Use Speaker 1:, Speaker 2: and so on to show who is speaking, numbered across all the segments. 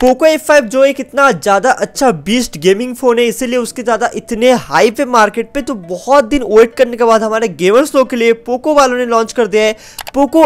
Speaker 1: Poco five जो एक इतना ज़्यादा अच्छा बीस्ट गेमिंग फ़ोन है इसीलिए उसके ज़्यादा इतने हाई पे मार्केट पे तो बहुत दिन वेट करने के बाद हमारे गेमर्स लोग के लिए पोको वालों ने लॉन्च कर दिया है पोको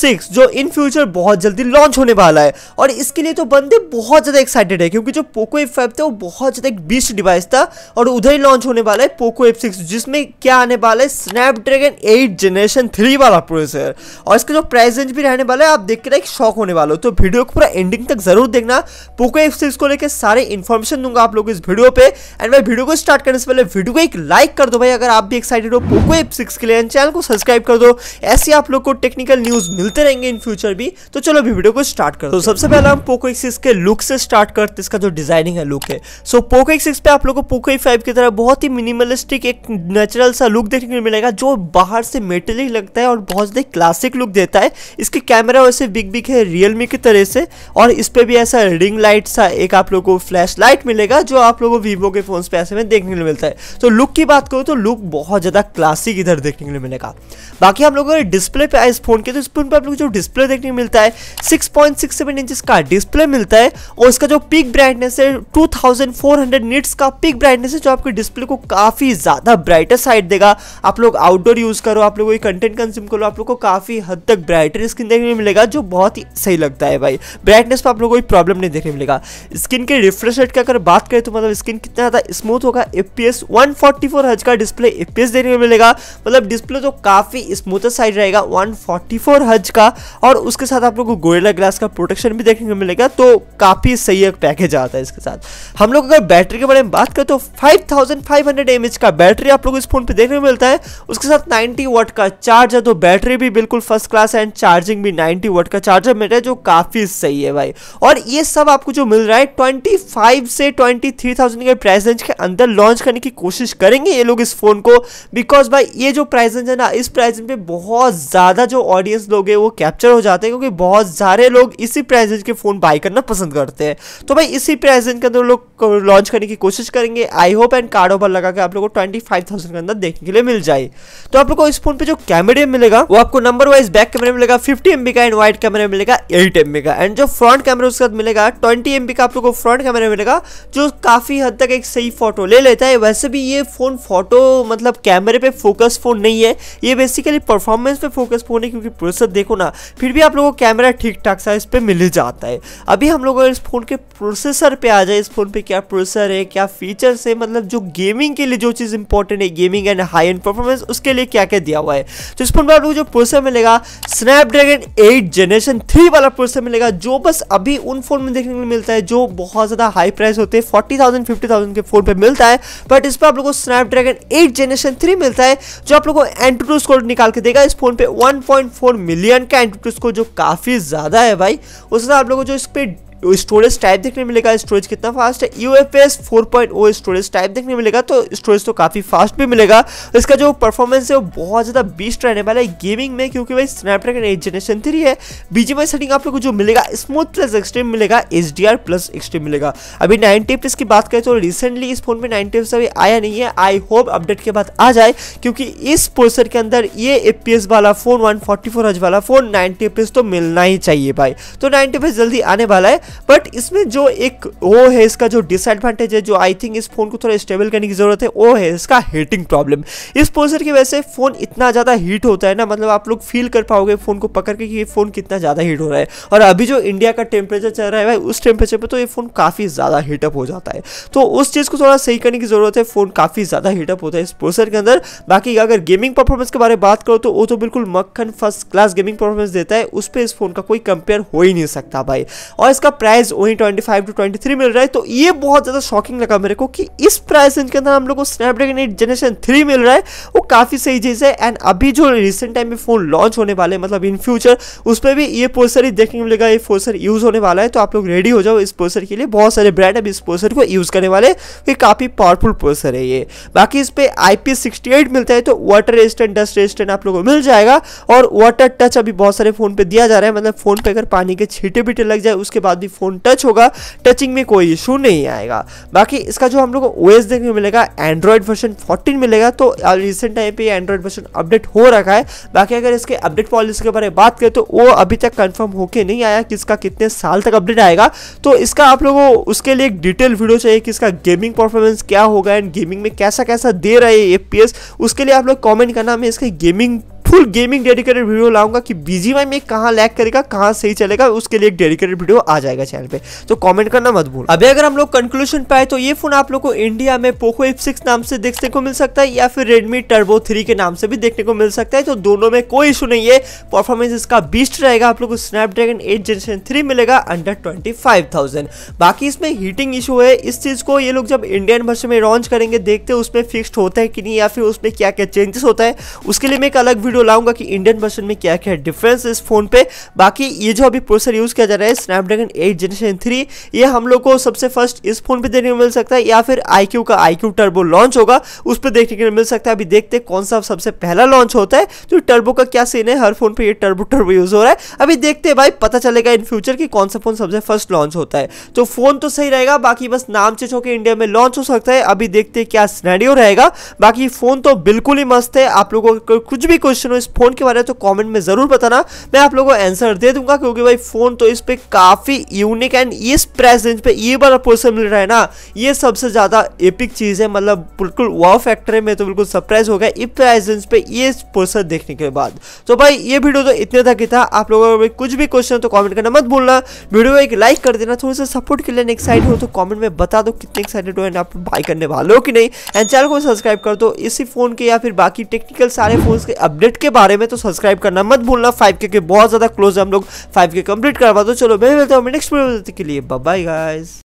Speaker 1: सिक्स जो इन फ्यूचर बहुत जल्दी लॉन्च होने वाला है और इसके लिए तो बंदे बहुत ज़्यादा एक्साइटेड है क्योंकि जो पोको फाइव था वो बहुत ज़्यादा एक बीस्ट डिवाइस था और उधर ही लॉन्च होने वाला है पोको एफ जिसमें क्या आने वाला है स्नैपड्रैगन एट जनरेशन थ्री वाला प्रोसेसर और इसका जो प्राइस रेंज भी रहने वाला है आप देख के एक शौक होने वाला हो तो वीडियो को पूरा एंडिंग तक ज़रूर देखना पोको एफ सीरीज को लेकर सारे इन्फॉर्मेशन दूंगा आप लोग इस वीडियो पे एंड भाई वीडियो को स्टार्ट करने से पहले वीडियो को एक लाइक कर दो भाई अगर आप भी एक्साइटेड हो पोको एफ सिक्स के लिए चैनल को सब्सक्राइब कर दो ऐसे आप लोग को टेक्निकल न्यूज मिलते रहेंगे इन फ्यूचर भी तो चलो अभी वीडियो को स्टार्ट कर दो सबसे पहले हम पोको एक्स सिक्स के लुक से स्टार्ट करते इसका जो डिजाइनिंग है लुक है सो पोको एक्स सिक्स पे आप लोग को पोको फाइव e की तरह बहुत ही मिनिमलिस्टिक एक नेचुरल सा लुक देखने को मिलेगा जो बाहर से मेटेलिक लगता है और बहुत ज्यादा क्लासिक लुक देता है इसके कैमरा वैसे बिग बिग है रियलमी की तरह से और इस पर भी ऐसा रिंग लाइट सा एक आप लोगों को फ्लैश लाइट मिलेगा जो आप लोगों को वीवो के फोन पे ऐसे में देखने को मिलता है तो लुक की बात करूँ तो लुक बहुत ज़्यादा क्लासिक इधर देखने को मिलेगा बाकी हम लोगों को डिस्प्ले पे आए इस फोन के तो इस फोन पर आप लोग जो डिस्प्ले देखने को मिलता है six point six seven inch का डिस्प्ले मिलता है और इसका जो पिक ब्राइटनेस है two thousand four hundred nits का पिक ब्राइटनेस है जो आपके डिस्प्ले को काफ़ी ज़्यादा ब्राइटर साइड देगा आप लोग आउटडोर यूज़ करो आप लोग कोई कंटेंट कंज्यूम करो आप लोग को काफ़ी हद तक ब्राइटर स्क्रीन देखने को मिलेगा जो बहुत ही सही लगता है भाई ब्राइटनेस पर आप लोग कोई प्रॉब्लम नहीं में देखने मिलेगा स्क्रीन के रिफ्रेश रेट की अगर बात करें तो मतलब स्क्रीन कितना ज़्यादा स्मूथ होगा F P S one forty four हज का डिस्प्ले एफ पी एस देखने में मिलेगा मतलब डिस्प्ले तो काफ़ी स्मूथ साइड रहेगा वन फोर्टी फोर हज का और उसके साथ आप लोग को गोरेला ग्लास का प्रोटेक्शन भी देखने को मिलेगा तो काफ़ी सही एक पैकेज आता है इसके साथ हम लोग अगर बैटरी के बारे में बात करें तो five thousand five hundred M H का बैटरी आप लोग इस फोन पर देखने में मिलता है उसके साथ नाइनटी वोट का चार्ज है तो बैटरी भी बिल्कुल फर्स्ट क्लास है एंड चार्जिंग भी नाइनटी वोट का चार्जर मिल रहा है जो काफ़ी सही है भाई और ये सब सब आपको जो मिल रहा है ट्वेंटी फाइव से ट्वेंटी थ्री थाउजेंड के प्राइस रेंज के अंदर लॉन्च करने की कोशिश करेंगे ये लोग इस फ़ोन को बिकॉज भाई ये जो प्राइस रेंज है ना इस प्राइस रेंज पे बहुत ज़्यादा जो ऑडियंस लोग है वो कैप्चर हो जाते हैं क्योंकि बहुत सारे लोग इसी प्राइस रेंज के फ़ोन बाई करना पसंद करते हैं तो भाई इसी प्राइस रेंज के अंदर लोग लॉन्च करने की कोशिश करेंगे I hope and card over लगा के आप लोग को ट्वेंटी फाइव थाउजेंड के अंदर देखने के लिए मिल जाए तो आप लोग को इस फोन पे जो कैमरे मिलेगा वो आपको नंबर वाइज बैक कैमरे मिलेगा फिफ्टी एमबी का एंड वाइट कैमरा मिलेगा एट एमबी का एंड जो फ्रंट कैमरा उसके बाद मिलेगा ट्वेंटी एम का आप लोग को फ्रंट कैमरा मिलेगा जो काफ़ी हद तक एक सही फोटो ले लेता है वैसे भी ये फ़ोन फोटो मतलब कैमरे पे फोकस फ़ोन नहीं है ये बेसिकली परफॉर्मेंस पे फोकस फ़ोन है क्योंकि प्रोसेसर देखो ना फिर भी आप लोगों को कैमरा ठीक ठाक सा इस पर मिल जाता है अभी हम लोग इस फ़ोन के प्रोसेसर पर आ जाए इस फ़ोन पर क्या प्रोसेसर है क्या फीचर्स है मतलब जो गेमिंग के लिए जो चीज़ इंपॉर्टेंट है gaming and high end performance उसके लिए क्या क्या दिया हुआ है तो इस फोन पर आप लोग जो प्रोसेसर मिलेगा स्नैपड्रैगन एट जनरेशन थ्री वाला प्रोसेसर मिलेगा जो बस अभी उन फोन में देखने को मिलता है जो बहुत ज़्यादा हाई प्राइस होते हैं फोर्टी थाउजेंड फिफ्टी थाउजेंड के फोन पे मिलता है बट इस पर आप लोग को स्नैपड्रैगन एट जनरेशन थ्री मिलता है जो आप लोग को एंटू स्कोर निकाल के देगा इस फोन पे वन पॉइंट फोर मिलियन का एंटू स्कोर जो काफ़ी ज़्यादा है भाई उसने आप लोग को जो इस पर स्टोरेज टाइप देखने मिलेगा स्टोरेज कितना फास्ट है U F S four point O storage type देखने मिलेगा तो स्टोरेज तो काफ़ी फास्ट भी मिलेगा इसका जो परफॉर्मेंस है वो बहुत ज़्यादा बीस्ट रहने वाला है गेमिंग में क्योंकि भाई स्नैपड्रैगन एट जनरेशन थ्री है बीजीमाई सेटिंग आप लोग को जो मिलेगा स्मूथ प्लस एक्सट्रीम मिलेगा H D R plus extreme मिलेगा अभी नाइनटी प्लस की बात करें तो रिसेंटली इस फोन में नाइनटी प्लस अभी आया नहीं है आई होप अपडेट के बाद आ जाए क्योंकि इस प्रोसेसर के अंदर ये एस वाला phone one forty four H वाला फ़ोन नाइनटी प्लस तो मिलना ही चाहिए भाई तो नाइनटी प्लस जल्दी आने वाला है बट इसमें जो एक वो है इसका जो डिसएडवांटेज है जो आई थिंक इस फ़ोन को थोड़ा स्टेबल करने की ज़रूरत है वो है इसका हीटिंग प्रॉब्लम इस पोजर की वजह से फ़ोन इतना ज़्यादा हीट होता है ना मतलब आप लोग फील कर पाओगे फ़ोन को पकड़ के कि ये फ़ोन कितना ज़्यादा हीट हो रहा है और अभी जो इंडिया का टेम्परेचर चल रहा है भाई उस टेम्परेचर पर तो ये फ़ोन काफ़ी ज़्यादा हीटअप हो जाता है तो उस चीज़ को थोड़ा सही करने की ज़रूरत है फ़ोन काफ़ी ज़्यादा हीटअप होता है इस प्रोसेसर के अंदर बाकी अगर गेमिंग परफॉर्मेंस के बारे में बात करो तो वो तो बिल्कुल मक्खन फर्स्ट क्लास गेमिंग परफॉर्मेंस देता है उस पर इस फ़ोन का कोई कंपेयर हो ही नहीं सकता भाई और इसका प्राइस वहीं 25 टू 23 मिल रहा है तो ये बहुत ज़्यादा शॉकिंग लगा मेरे को कि इस प्राइस रेंज के अंदर हम लोग को स्नैपड्रैगन एट जनरेशन थ्री मिल रहा है वो काफ़ी सही चीज़ है एंड अभी जो रिसेंट टाइम में फ़ोन लॉन्च होने वाले मतलब इन फ्यूचर उस पर भी ये प्रोसेसर ही देखने को मिलेगा ये प्रोसेसर यूज़ होने वाला है तो आप लोग रेडी हो जाओ इस प्रोसेसर के लिए बहुत सारे ब्रांड अभी इस प्रोसेसर को यूज़ करने वाले ये काफ़ी पावरफुल प्रोसेसर है ये बाकी इस पर आई मिलता है तो वाटर रेजिस्टेंट डस्ट रेजिस्टेंट आप लोग को मिल जाएगा और वाटर टच अभी बहुत सारे फ़ोन पर दिया जा रहा है मतलब फ़ोन पे अगर पानी के छीटे बीटे लग जाए उसके बाद भी फ़ोन टच होगा टचिंग में कोई इशू नहीं आएगा बाकी इसका जो हम लोग को ओ देखने को मिलेगा एंड्रॉयड वर्जन फोर्टीन मिलेगा तो रिसेंट टाइम पर एंड्रॉयड वर्जन अपडेट हो रखा है बाकी अगर इसके अपडेट पॉलिसी के बारे में बात करें तो वो अभी तक कन्फर्म होकर नहीं आया कि इसका कितने साल तक अपडेट आएगा तो इसका आप लोगों उसके लिए एक डिटेल वीडियो चाहिए कि इसका गेमिंग परफॉर्मेंस क्या होगा एंड गेमिंग में कैसा कैसा दे रहा है ये उसके लिए आप लोग कॉमेंट करना मैं इसके gaming full gaming dedicated video लाऊंगा कि बीजीवाई में कहाँ लैक करेगा कहाँ सही चलेगा उसके लिए एक डेडिकेटेड वीडियो आ जाएगा चैनल पे तो कमेंट करना मत भूल अभी अगर हम लोग कंक्लूजन पाए तो ये फोन आप लोग को इंडिया में पोको एफ नाम से देखने को मिल सकता है या फिर रेडमी टर्बो थ्री के नाम से भी देखने को मिल सकता है तो दोनों में कोई इशू नहीं है परफॉर्मेंस इसका बीस्ट रहेगा आप लोग को स्नैपड्रैगन एट जनरेशन थ्री मिलेगा अंडर ट्वेंटी फाइव थाउजेंड बाकी इसमें हीटिंग इशू है इस चीज़ को ये लोग जब इंडियन वर्षन में लॉन्च करेंगे देखते हैं उसमें फिक्स होता है कि नहीं या फिर उसमें क्या क्या चेंजेस होता है उसके लिए मैं एक अलग वीडियो वीडियो लाऊंगा कि इंडियन वर्जन में क्या क्या डिफरेंस इस फोन पे बाकी ये जो अभी प्रोसेसर यूज़ किया जा रहा है स्नैपड्रैगन एट जनरेशन थ्री ये हम लोग को सबसे फर्स्ट इस फोन पे देखने को मिल सकता है या फिर आई का आई टर्बो लॉन्च होगा उस पर देखने के लिए मिल सकता है अभी देखते कौन सा सबसे पहला लॉन्च होता है तो टर्बो का क्या सीन है हर फोन पर यह टर्बो टर्बो यूज़ हो रहा है अभी देखते हैं भाई पता चलेगा इन फ्यूचर की कौन सा फोन सबसे फर्स्ट लॉन्च होता है तो फोन तो सही रहेगा बाकी बस नाम चेंज होकर इंडिया में लॉन्च हो सकता है अभी देखते क्या स्नैडियो रहेगा बाकी फोन तो बिल्कुल ही मस्त है आप लोगों को कुछ भी क्वेश्चन हो इस फ़ोन के बारे में तो कमेंट में ज़रूर बताना मैं आप लोगों को आंसर दे दूंगा क्योंकि भाई फ़ोन तो इस पे काफ़ी यूनिक एंड इस प्राइस रेंज पे ये बड़ा पोस्टर मिल रहा है ना ये सबसे ज़्यादा एपिक चीज़ है मतलब बिल्कुल वाव फैक्टर है मैं तो बिल्कुल सरप्राइज हो गया इस प्राइस रेंज पे ये पोस्टर देखने के बाद तो भाई ये वीडियो तो इतने तक ही था आप लोगों को कुछ भी क्वेश्चन तो कॉमेंट करना मत भूलना वीडियो एक लाइक कर देना थोड़ा सा सपोर्ट के लिए एक्साइड हो तो कॉमेंट में बता दो कितने एक्साइटेड हो आप बाई करने वाले हो कि नहीं एंड चैनल को सब्सक्राइब कर दो इसी फ़ोन के या फिर बाकी टेक्निकल सारे फोन के अपडेट के बारे में तो सब्सक्राइब करना मत भूलना फाइव के बहुत ज़्यादा क्लोज है हम लोग फाइव के कंप्लीट करवा दो चलो मैं मिलता हूँ नेक्स्ट वीडियो के लिए बाय गाइस